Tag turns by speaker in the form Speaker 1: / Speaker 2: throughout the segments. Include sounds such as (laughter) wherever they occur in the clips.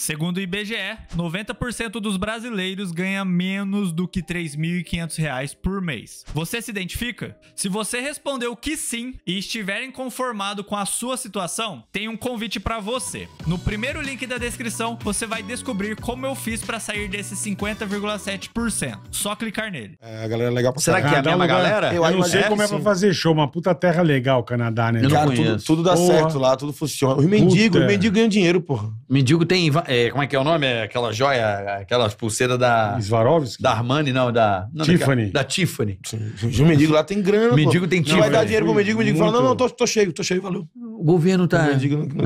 Speaker 1: Segundo o IBGE, 90% dos brasileiros ganha menos do que R$ 3.500 por mês. Você se identifica? Se você respondeu que sim e estiver inconformado com a sua situação, tem um convite para você. No primeiro link da descrição, você vai descobrir como eu fiz para sair desse 50,7%. Só clicar nele. É, a galera é legal pra Será que é a mesma galera? Eu, eu não sei é como é, pra fazer show, uma puta terra legal, Canadá, né? Cara, tudo, tudo, dá porra. certo lá, tudo funciona. Mendigo, mendigo os dinheiro, porra. Mendigo tem é, como é que é o nome? É aquela joia, aquelas pulseiras da. Swarovski? Da Armani, não, da. Não, Tiffany. Da, da Tiffany. Sim. O mendigo lá tem grana. O mendigo tem Tiffany. Não vai dar dinheiro pro mendigo, o mendigo Muito. fala: não, não, tô, tô cheio, tô cheio, valeu. O governo tá. É?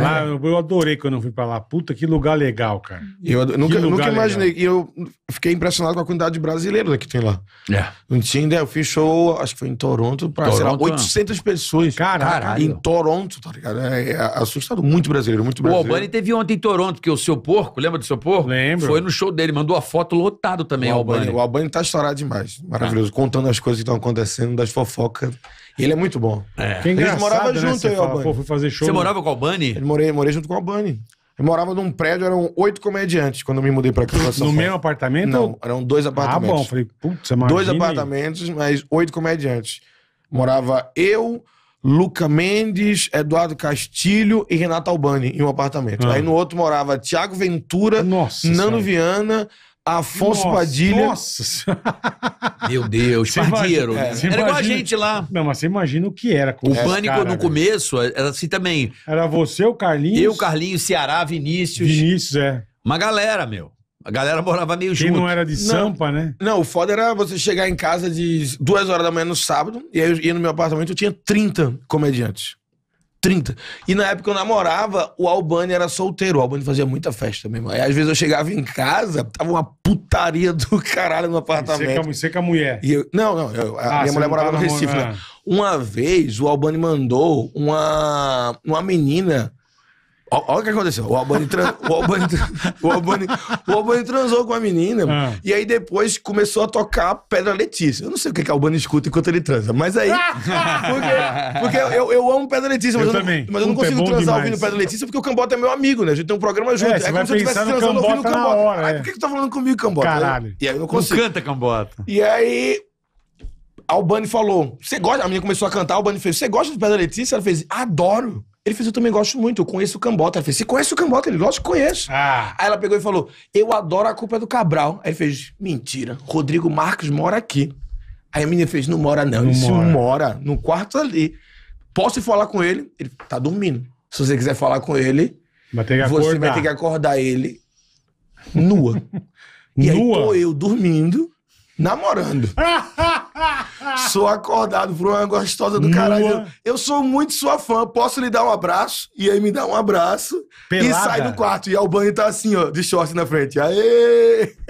Speaker 1: Ah, eu adorei quando eu fui pra lá. Puta, que lugar legal, cara. Eu nunca, nunca imaginei. E eu fiquei impressionado com a quantidade de brasileiros que tem lá. É. Não tinha ideia. Eu fiz show, acho que foi em Toronto, pra Toronto, sei lá, 800 não. Né? pessoas. Caralho. Em Toronto, tá ligado? É, é assustador. Muito brasileiro, muito brasileiro. O Albani teve ontem em Toronto, que o seu porco, lembra do seu porco? Lembro. Foi no show dele, mandou a foto lotado também, o Albani. O Albani tá estourado demais. Maravilhoso. Ah. Contando as coisas que estão acontecendo, das fofocas. Ele é muito bom. É. Que Eles moravam né, junto aí, Albani. Pô, fui fazer fazer show. Você morava com o Albani? Eu morei, morei junto com o Albani. Eu morava num prédio, eram oito comediantes quando eu me mudei pra cá. Pra no meu apartamento? Não, eram dois apartamentos. Ah, bom, falei, putz, imagina. Dois apartamentos, mas oito comediantes. Morava eu, Luca Mendes, Eduardo Castilho e Renato Albani em um apartamento. Ah. Aí no outro morava Tiago Ventura, Nossa Nano senhora. Viana, Afonso nossa, Padilha. Nossa! (laughs) Meu Deus, partiram Imagina, é, era imagina, igual a gente lá. Não, mas você imagina o que era. Com o pânico cara, no começo era assim também. Era você, o Carlinhos. Eu, Carlinhos, Ceará, Vinícius. Vinícius, é. Uma galera, meu. A galera morava meio Quem junto. não era de Sampa, né? Não, o foda era você chegar em casa de duas horas da manhã no sábado, e aí eu ia no meu apartamento, eu tinha 30 comediantes. 30. E na época eu namorava, o Albani era solteiro. O Albani fazia muita festa mesmo. Aí às vezes eu chegava em casa, tava uma putaria do caralho no é apartamento. Você a é mulher? E eu, não, não. Eu, a ah, minha mulher morava no Recife, né? Uma vez o Albani mandou uma, uma menina Olha o que aconteceu. O Albani, o, Albani... o, Albani... o Albani transou com a menina. Ah. E aí depois começou a tocar Pedra Letícia. Eu não sei o que, que o Albani escuta enquanto ele transa, mas aí. porque, porque eu, eu amo Pedra Letícia, mas eu, eu não, mas eu não é consigo é transar demais. ouvindo Pedra Letícia porque o Cambota é meu amigo, né? A gente tem um programa é, junto. É, é como se eu estivesse transando ouvindo o Cambota. Hora, aí é. por que, que tu tá falando comigo, Cambota? Caralho. E aí eu não consigo. Não canta, Cambota. E aí. Albani falou: Você gosta? A menina começou a cantar, Albani fez: Você gosta de Pedra Letícia? Ela fez: Adoro. Ele fez, eu também gosto muito, eu conheço o Cambota. Ela fez, você conhece o Cambota? Ele, lógico que conheço. Ah. Aí ela pegou e falou, eu adoro a culpa do Cabral. Aí ele fez, mentira, Rodrigo Marques mora aqui. Aí a menina fez, não mora não. ele mora. mora, no quarto ali. Posso falar com ele? Ele tá dormindo. Se você quiser falar com ele, vai você acordar. vai ter que acordar ele nua. (laughs) e nua? aí tô eu dormindo, namorando. (laughs) (laughs) sou acordado por uma gostosa do caralho. Eu sou muito sua fã, posso lhe dar um abraço? E aí me dá um abraço Pelada. e sai do quarto. E o banho tá assim, ó, de short na frente. Aê! (laughs)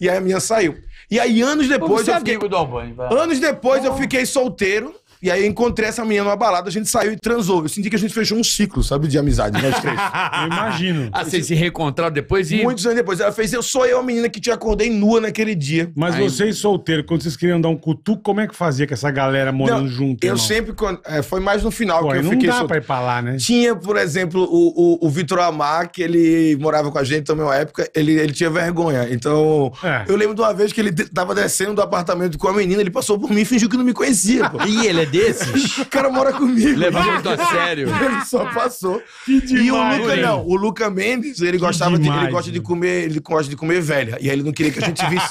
Speaker 1: E aí a minha saiu. E aí anos depois... Você eu fiquei... amigo do Albani, Anos depois oh. eu fiquei solteiro. E aí eu encontrei essa menina numa balada, a gente saiu e transou. Eu senti que a gente fechou um ciclo, sabe, de amizade, nós né, três. (laughs) eu imagino. Ah, vocês se reencontraram depois e. Muitos anos depois. Ela fez, eu sou eu a menina que te acordei nua naquele dia. Mas aí... vocês solteiros, quando vocês queriam dar um cutu como é que fazia com essa galera morando não, junto? Eu sempre. É, foi mais no final Pô, que eu não fiquei. Não dá solteiro. pra ir pra lá, né? Tinha, por exemplo, o, o, o Vitor Amar, que ele morava com a gente também uma época, ele, ele tinha vergonha. Então, é. eu lembro de uma vez que ele tava descendo do apartamento com a menina, ele passou por mim e fingiu que não me conhecia. Pô. E ele é desses. o cara mora comigo. Leva muito a sério. (laughs) Ele só passou. Que demais, e o Luca, hein? não. O Luca Mendes, ele que gostava demais, de. Ele gosta de comer. Ele gosta de comer velha. E aí ele não queria que a gente visse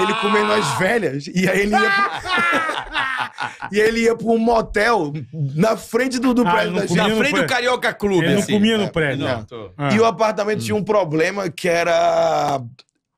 Speaker 1: ele comer nós velhas. E aí ele ia. Pro... (laughs) e ele ia pra um motel na frente do, do ah, prédio da gente. Na frente do Carioca Clube. Ele assim. não comia no é, prédio. Não, não. Ah. E o apartamento hum. tinha um problema que era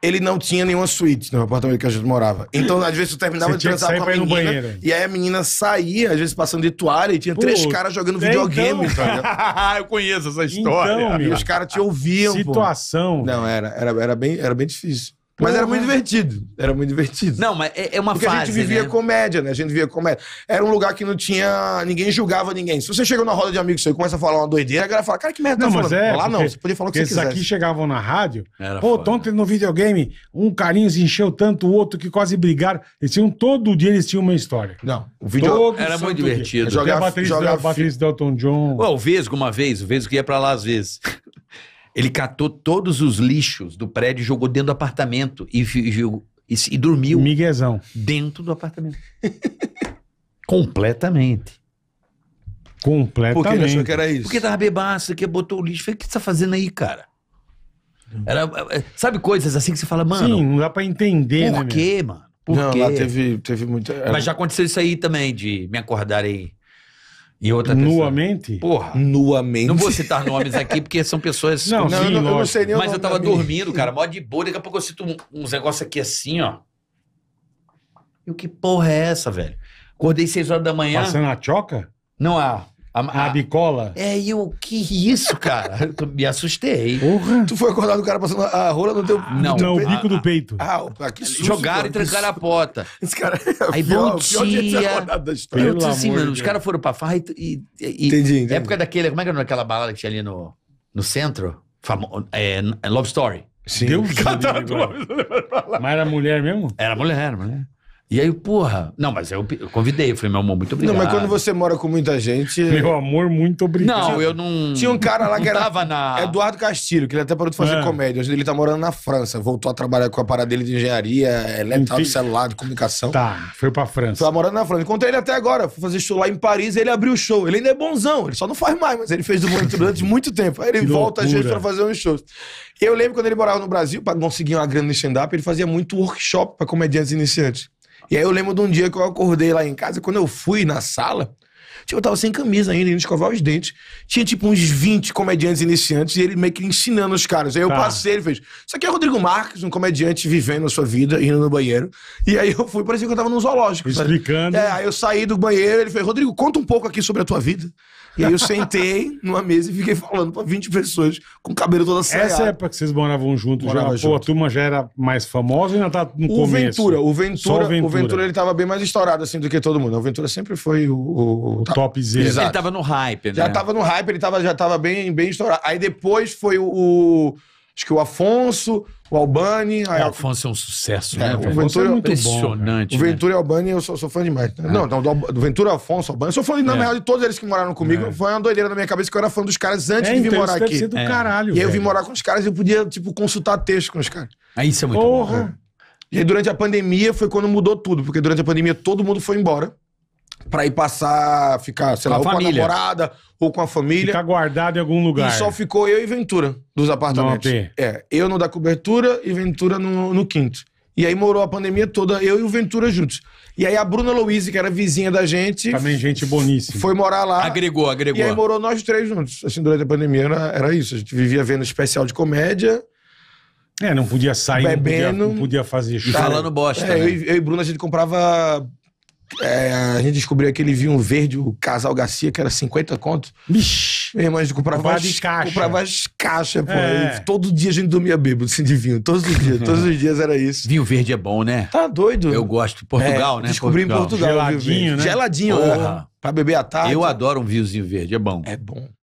Speaker 1: ele não tinha nenhuma suíte no apartamento que a gente morava. Então, às vezes, eu terminava Você de transar com a menina. E aí a menina saía, às vezes, passando de toalha, e tinha Pô, três caras jogando é videogame. Então... (laughs) eu conheço essa história. Então, e os caras te ouviam. Situação. Pô. Não, era, era, era, bem, era bem difícil. Mas era uhum. muito divertido. Era muito divertido. Não, mas é, uma é uma Porque fase, a gente vivia né? comédia, né? A gente vivia comédia. Era um lugar que não tinha. Ninguém julgava ninguém. Se você chegou na roda de amigos e começa a falar uma doideira, a galera fala, cara, que merda não, tá mas falando. É, Lá não, você podia falar o que você quisesse. Esses aqui chegavam na rádio. Era Pô, ontem no videogame, um carinho se encheu tanto, o outro que quase brigaram. Eles tinham todo dia, eles tinham uma história. Não, o vídeo era muito divertido. Jogava a Patrícia baterista Delton John. Ué, o Vesgo uma vez, o Vesgo ia pra lá às vezes. Ele catou todos os lixos do prédio, jogou dentro do apartamento e, e, e dormiu. Miguezão. Dentro do apartamento. (laughs) Completamente. Completamente. Porque ele achou que era isso. Porque tava bebaço, que botou o lixo. Falei, o que você tá fazendo aí, cara? Era, é, sabe coisas assim que você fala, mano. Sim, não dá pra entender, por né? Por quê, mesmo? mano? Por não, quê? lá teve, teve muita. Era... Mas já aconteceu isso aí também, de me acordarem e outra Nuamente? porra. Nuamente. Não vou citar nomes aqui, porque são pessoas. Não, não, sim, eu, não eu não sei nem Mas eu tava dormindo, cara, mó de boa. Daqui a pouco eu cito um, uns negócios aqui assim, ó. E o que porra é essa, velho? Acordei seis horas da manhã. Passando a choca? Não, a. A, a, bicola? É, e eu, que isso, cara? (laughs) Eu me assustei. Porra. Tu foi acordar do cara passando a rola no teu. Não, no teu não o bico do ah, ah, peito. Ah, ah, que susto, Jogaram e trancaram a porta. (laughs) Esse cara é Aí, pior, bom dia. da história. Eu disse assim, mano, os caras foram pra farra e. e, e entendi, entendi. Época daquele, como é que era aquela balada que tinha ali no, no centro? Famo, é, é Love Story. Sim. Deus Deus Deus Deus Deus Deus Deus Deus Deus Deus Deus Deus Era mulher, e aí, porra. Não, mas eu, eu convidei. Eu falei, meu amor, muito obrigado. Não, mas quando você mora com muita gente. É meu amor, muito obrigado. Não, eu não. Tinha um cara lá que era. Tava na... Eduardo Castilho, que ele até parou de fazer é. comédia. ele tá morando na França. Voltou a trabalhar com a parada dele de engenharia, no é, celular, de comunicação. Tá, foi pra França. Tava morando na França. Encontrei ele até agora. Fui fazer show lá em Paris ele abriu o show. Ele ainda é bonzão, ele só não faz mais, mas ele fez do muito durante muito tempo. Aí ele que volta loucura. gente vezes pra fazer uns shows. Eu lembro quando ele morava no Brasil, pra conseguir uma grana no stand-up, ele fazia muito workshop pra comediantes iniciantes. E aí eu lembro de um dia que eu acordei lá em casa, e quando eu fui na sala, Tipo, eu tava sem camisa ainda, indo escovar os dentes. Tinha, tipo, uns 20 comediantes iniciantes e ele meio que ensinando os caras. Aí eu tá. passei, ele fez. Isso aqui é Rodrigo Marques, um comediante vivendo a sua vida, indo no banheiro. E aí eu fui, parecia que eu tava num zoológico. Explicando. Sabe? É, aí eu saí do banheiro, ele fez, Rodrigo, conta um pouco aqui sobre a tua vida. E aí eu sentei (laughs) numa mesa e fiquei falando pra 20 pessoas com o cabelo todo assanhado. Essa época que vocês moravam juntos, Morava já, junto. pô, a turma já era mais famosa e ainda tá no o começo? Ventura, o Ventura, o Ventura, o Ventura ele tava bem mais estourado assim do que todo mundo. O Ventura sempre foi o, o o tá, top Z. Exato. Ele tava no hype, né? Já tava no hype, ele tava, já tava bem, bem estourado. Aí depois foi o, o acho que o Afonso, o Albani. O Afonso é um sucesso, é, né? É, o Ventura é muito impressionante. Bom, o né? Ventura né? e o Albani, eu sou, sou fã demais. Né? É. Não, do, do Ventura, Afonso, Albani. Eu sou fã, de, na é. real, de todos eles que moraram comigo. É. Foi uma doideira na minha cabeça que eu era fã dos caras antes é, de vir então, morar aqui. do é. caralho, e aí eu vim morar com os caras e eu podia, tipo, consultar texto com os caras. Aí ah, isso é muito Porra. bom. Né? E aí, durante a pandemia foi quando mudou tudo, porque durante a pandemia todo mundo foi embora pra ir passar, ficar, sei com lá, ou família. com a namorada, ou com a família. Ficar guardado em algum lugar. E só ficou eu e Ventura dos apartamentos. É, eu no da cobertura e Ventura no, no quinto. E aí morou a pandemia toda, eu e o Ventura juntos. E aí a Bruna Luiz, que era vizinha da gente. Também gente boníssima. Foi morar lá. Agregou, agregou. E aí morou nós três juntos. Assim, durante a pandemia era, era isso. A gente vivia vendo especial de comédia. É, não podia sair, bebendo, não, podia, não podia fazer show. Falando bosta. É, né? eu, e, eu e Bruna, a gente comprava é, a gente descobriu aquele vinho verde, o Casal Garcia, que era 50 contos. Bish. Minha irmã, a gente comprava várias caixas. Comprava várias caixas, pô. É. todo dia a gente dormia bêbado, assim, de vinho. Todos os dias, todos os dias era isso. Vinho verde é bom, né? Tá doido. Eu gosto. Portugal, é, né? Descobri Portugal. em Portugal. Geladinho, né? Geladinho, é. Porra. Pra beber à tarde. Eu adoro um vinhozinho verde, é bom. É bom.